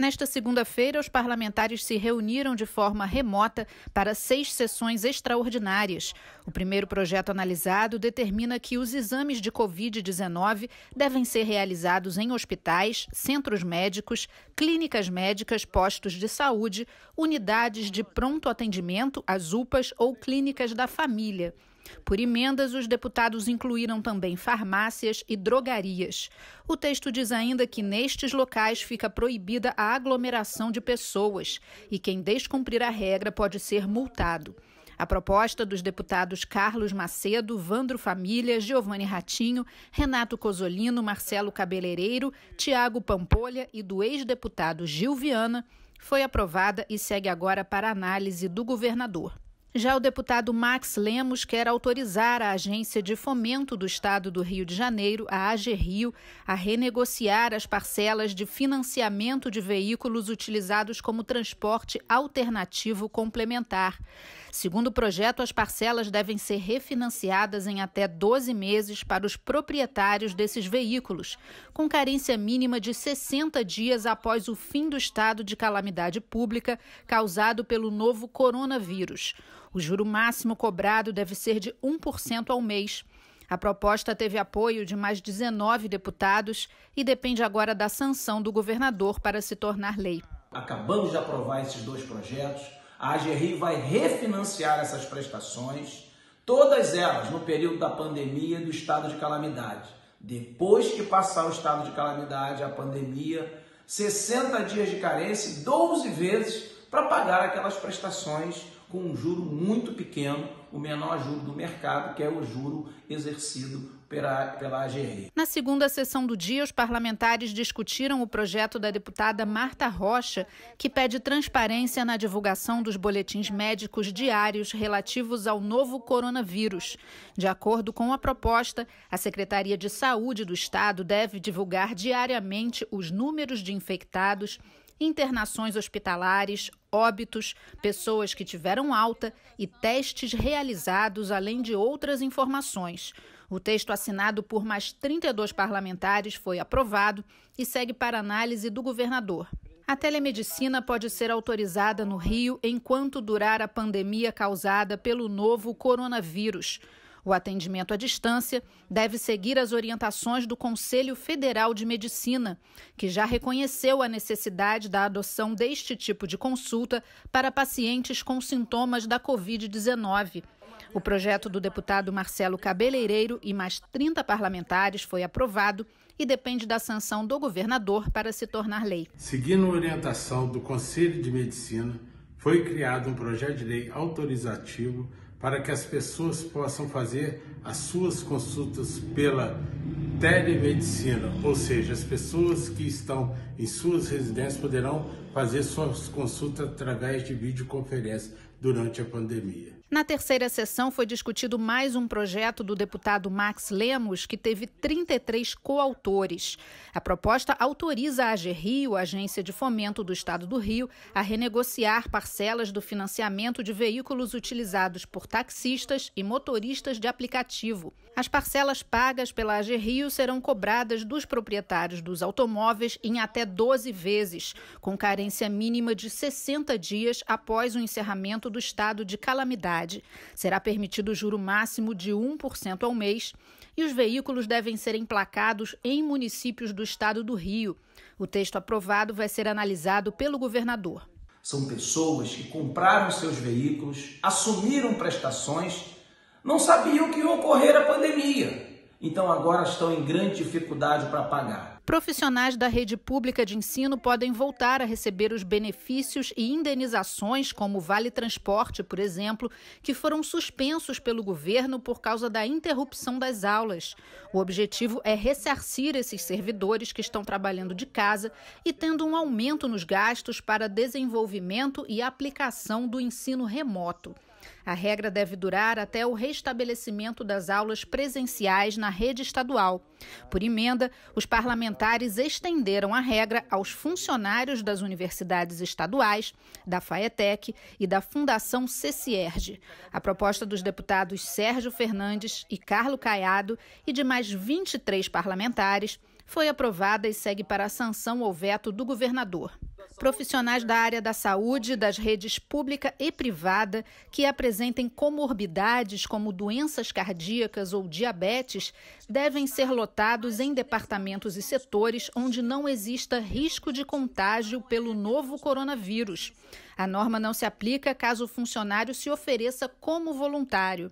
Nesta segunda-feira, os parlamentares se reuniram de forma remota para seis sessões extraordinárias. O primeiro projeto analisado determina que os exames de Covid-19 devem ser realizados em hospitais, centros médicos, clínicas médicas, postos de saúde, unidades de pronto atendimento, as UPAs ou clínicas da família. Por emendas, os deputados incluíram também farmácias e drogarias. O texto diz ainda que nestes locais fica proibida a aglomeração de pessoas e quem descumprir a regra pode ser multado. A proposta dos deputados Carlos Macedo, Vandro Família, Giovanni Ratinho, Renato Cosolino, Marcelo Cabeleireiro, Tiago Pampolha e do ex-deputado Gil Viana foi aprovada e segue agora para análise do governador. Já o deputado Max Lemos quer autorizar a Agência de Fomento do Estado do Rio de Janeiro, a AGRIO, a renegociar as parcelas de financiamento de veículos utilizados como transporte alternativo complementar. Segundo o projeto, as parcelas devem ser refinanciadas em até 12 meses para os proprietários desses veículos, com carência mínima de 60 dias após o fim do estado de calamidade pública causado pelo novo coronavírus. O juro máximo cobrado deve ser de 1% ao mês. A proposta teve apoio de mais 19 deputados e depende agora da sanção do governador para se tornar lei. Acabamos de aprovar esses dois projetos. A AGRI vai refinanciar essas prestações, todas elas no período da pandemia e do estado de calamidade. Depois que passar o estado de calamidade, a pandemia, 60 dias de carência, 12 vezes para pagar aquelas prestações com um juro muito pequeno, o menor juro do mercado, que é o juro exercido pela, pela AGR. Na segunda sessão do dia, os parlamentares discutiram o projeto da deputada Marta Rocha, que pede transparência na divulgação dos boletins médicos diários relativos ao novo coronavírus. De acordo com a proposta, a Secretaria de Saúde do Estado deve divulgar diariamente os números de infectados internações hospitalares, óbitos, pessoas que tiveram alta e testes realizados, além de outras informações. O texto assinado por mais 32 parlamentares foi aprovado e segue para análise do governador. A telemedicina pode ser autorizada no Rio enquanto durar a pandemia causada pelo novo coronavírus. O atendimento à distância deve seguir as orientações do Conselho Federal de Medicina, que já reconheceu a necessidade da adoção deste tipo de consulta para pacientes com sintomas da Covid-19. O projeto do deputado Marcelo Cabeleireiro e mais 30 parlamentares foi aprovado e depende da sanção do governador para se tornar lei. Seguindo a orientação do Conselho de Medicina, foi criado um projeto de lei autorizativo para que as pessoas possam fazer as suas consultas pela telemedicina, ou seja, as pessoas que estão em suas residências poderão fazer suas consultas através de videoconferência durante a pandemia. Na terceira sessão foi discutido mais um projeto do deputado Max Lemos, que teve 33 coautores. A proposta autoriza a AGRIO, Agência de Fomento do Estado do Rio, a renegociar parcelas do financiamento de veículos utilizados por taxistas e motoristas de aplicativo. As parcelas pagas pela AGRIO serão cobradas dos proprietários dos automóveis em até 12 vezes, com carência mínima de 60 dias após o encerramento do estado de calamidade será permitido o juro máximo de 1% ao mês e os veículos devem ser emplacados em municípios do estado do Rio. O texto aprovado vai ser analisado pelo governador. São pessoas que compraram seus veículos, assumiram prestações, não sabiam que ia ocorrer a pandemia. Então agora estão em grande dificuldade para pagar. Profissionais da rede pública de ensino podem voltar a receber os benefícios e indenizações, como o Vale Transporte, por exemplo, que foram suspensos pelo governo por causa da interrupção das aulas. O objetivo é ressarcir esses servidores que estão trabalhando de casa e tendo um aumento nos gastos para desenvolvimento e aplicação do ensino remoto. A regra deve durar até o restabelecimento das aulas presenciais na rede estadual. Por emenda, os parlamentares estenderam a regra aos funcionários das universidades estaduais, da FAETEC e da Fundação CCERG. A proposta dos deputados Sérgio Fernandes e Carlo Caiado e de mais 23 parlamentares foi aprovada e segue para a sanção ou veto do governador profissionais da área da saúde, das redes pública e privada, que apresentem comorbidades como doenças cardíacas ou diabetes, devem ser lotados em departamentos e setores onde não exista risco de contágio pelo novo coronavírus. A norma não se aplica caso o funcionário se ofereça como voluntário.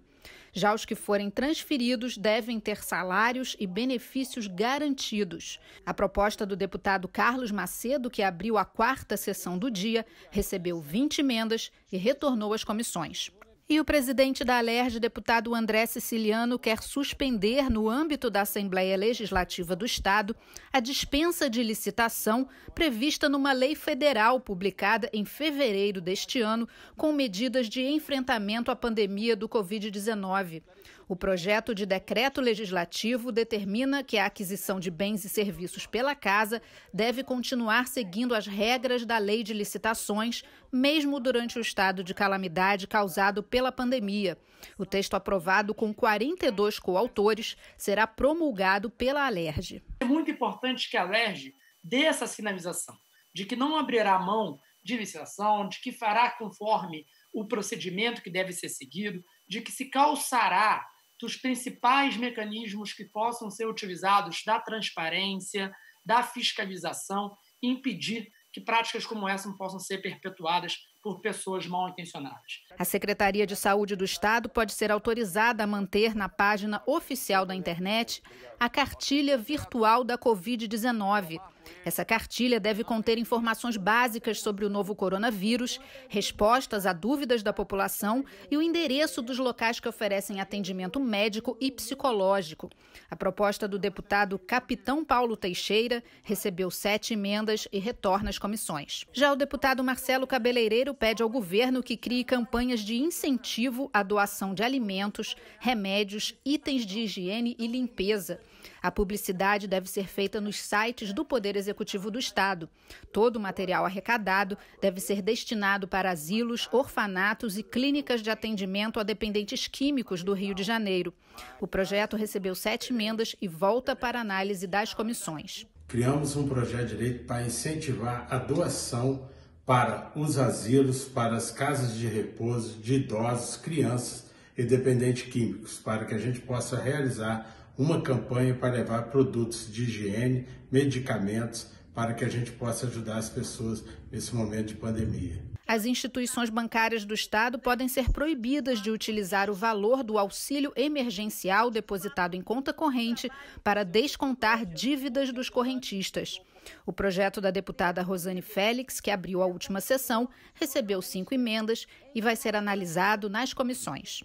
Já os que forem transferidos devem ter salários e benefícios garantidos. A proposta do deputado Carlos Macedo, que abriu a quarta sessão do dia, recebeu 20 emendas e retornou às comissões. E o presidente da Alerj, deputado André Siciliano, quer suspender, no âmbito da Assembleia Legislativa do Estado, a dispensa de licitação prevista numa lei federal publicada em fevereiro deste ano, com medidas de enfrentamento à pandemia do Covid-19. O projeto de decreto legislativo determina que a aquisição de bens e serviços pela casa deve continuar seguindo as regras da lei de licitações, mesmo durante o estado de calamidade causado pela pandemia. O texto aprovado com 42 coautores será promulgado pela Alerj. É muito importante que a Alerj dê essa sinalização de que não abrirá mão de licitação, de que fará conforme o procedimento que deve ser seguido, de que se calçará dos principais mecanismos que possam ser utilizados da transparência, da fiscalização, e impedir que práticas como essa possam ser perpetuadas por pessoas mal intencionadas. A Secretaria de Saúde do Estado pode ser autorizada a manter na página oficial da internet a cartilha virtual da Covid-19 essa cartilha deve conter informações básicas sobre o novo coronavírus, respostas a dúvidas da população e o endereço dos locais que oferecem atendimento médico e psicológico. A proposta do deputado Capitão Paulo Teixeira recebeu sete emendas e retorna às comissões. Já o deputado Marcelo Cabeleireiro pede ao governo que crie campanhas de incentivo à doação de alimentos, remédios, itens de higiene e limpeza. A publicidade deve ser feita nos sites do Poder Executivo do Estado. Todo o material arrecadado deve ser destinado para asilos, orfanatos e clínicas de atendimento a dependentes químicos do Rio de Janeiro. O projeto recebeu sete emendas e volta para análise das comissões. Criamos um projeto de lei para incentivar a doação para os asilos, para as casas de repouso de idosos, crianças e dependentes químicos, para que a gente possa realizar uma campanha para levar produtos de higiene, medicamentos, para que a gente possa ajudar as pessoas nesse momento de pandemia. As instituições bancárias do Estado podem ser proibidas de utilizar o valor do auxílio emergencial depositado em conta corrente para descontar dívidas dos correntistas. O projeto da deputada Rosane Félix, que abriu a última sessão, recebeu cinco emendas e vai ser analisado nas comissões.